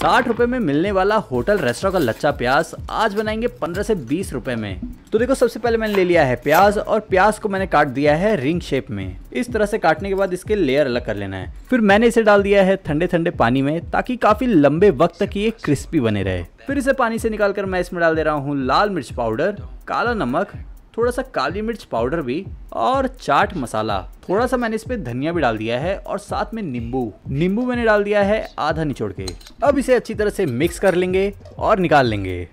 साठ रुपए में मिलने वाला होटल रेस्टोरेंट का लच्चा प्याज आज बनाएंगे पंद्रह से बीस रुपए में तो देखो सबसे पहले मैंने ले लिया है प्याज और प्याज को मैंने काट दिया है रिंग शेप में इस तरह से काटने के बाद इसके लेयर अलग कर लेना है फिर मैंने इसे डाल दिया है ठंडे ठंडे पानी में ताकि काफी लंबे वक्त तक ये क्रिस्पी बने रहे फिर इसे पानी से निकालकर मैं इसमें डाल दे रहा हूँ लाल मिर्च पाउडर काला नमक थोड़ा सा काली मिर्च पाउडर भी और चाट मसाला थोड़ा सा मैंने इस पे धनिया भी डाल दिया है और साथ में नींबू नींबू मैंने डाल दिया है आधा निचोड़ के अब इसे अच्छी तरह से मिक्स कर लेंगे और निकाल लेंगे